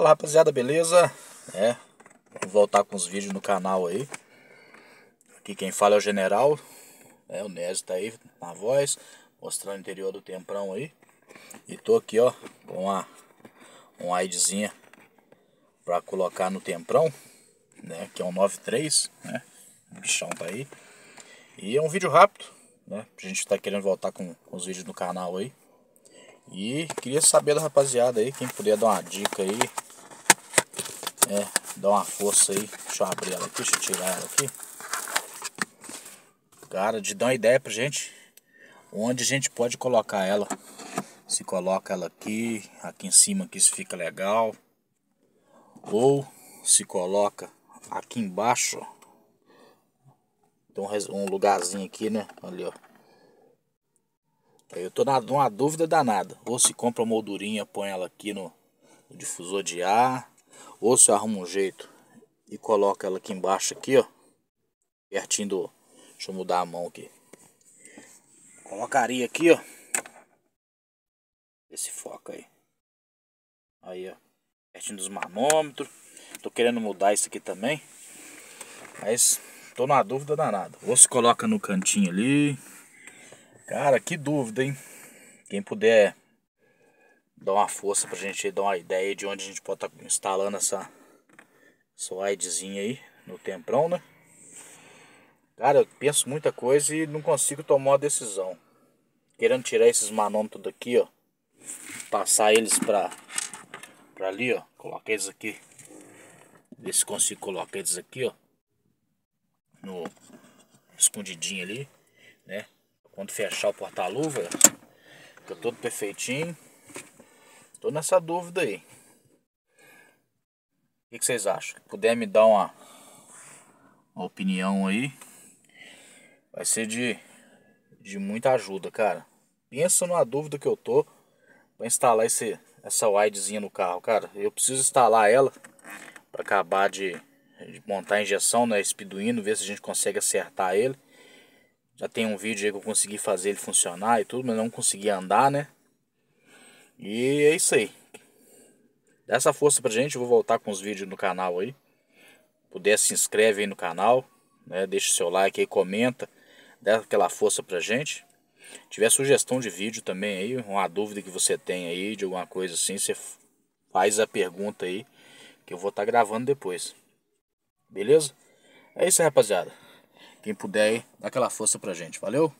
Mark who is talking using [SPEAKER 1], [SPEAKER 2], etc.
[SPEAKER 1] Fala rapaziada, beleza? É, vou voltar com os vídeos no canal aí. Aqui quem fala é o General, é, o Nézio tá aí na voz, mostrando o interior do temprão aí. E tô aqui ó, com uma, uma AIDzinha pra colocar no temprão, né, que é um 93, né, o bichão tá aí. E é um vídeo rápido, né, a gente tá querendo voltar com os vídeos no canal aí. E queria saber da rapaziada aí, quem puder dar uma dica aí, é, dá uma força aí. Deixa eu abrir ela aqui, deixa eu tirar ela aqui. Cara, de dar uma ideia pra gente onde a gente pode colocar ela. Se coloca ela aqui, aqui em cima que isso fica legal. Ou se coloca aqui embaixo, Tem um lugarzinho aqui, né? Ali, ó. Aí eu tô numa dúvida danada. Ou se compra moldurinha, põe ela aqui no difusor de ar. Ou se arruma um jeito e coloca ela aqui embaixo aqui, ó. Pertinho do... Deixa eu mudar a mão aqui. Colocaria aqui, ó. Esse foco aí. Aí, ó. Pertinho dos manômetros. Tô querendo mudar isso aqui também. Mas tô na dúvida danada. Ou se coloca no cantinho ali. Cara, que dúvida, hein? Quem puder dar uma força pra gente dar uma ideia de onde a gente pode estar tá instalando essa slidezinha aí no temprão, né? Cara, eu penso muita coisa e não consigo tomar uma decisão. Querendo tirar esses manômetros daqui, ó. Passar eles pra, pra ali, ó. Colocar eles aqui. Ver se consigo colocar eles aqui, ó. No escondidinho ali, né? Quando fechar o porta-luva, fica todo perfeitinho. Tô nessa dúvida aí. O que, vocês acham? Puder me dar uma, uma opinião aí. Vai ser de, de muita ajuda, cara. Pensa numa dúvida que eu tô para instalar esse, essa widezinha no carro, cara. Eu preciso instalar ela para acabar de, de, montar a injeção, né? Esse ver se a gente consegue acertar ele. Já tem um vídeo aí que eu consegui fazer ele funcionar e tudo, mas não consegui andar, né? E é isso aí. Dá essa força pra gente, eu vou voltar com os vídeos no canal aí. Puder se inscreve aí no canal, né? Deixa o seu like aí, comenta, dá aquela força pra gente. Se tiver sugestão de vídeo também aí, uma dúvida que você tem aí de alguma coisa assim, você faz a pergunta aí que eu vou estar tá gravando depois. Beleza? É isso aí, rapaziada. Quem puder aí, dá aquela força pra gente. Valeu?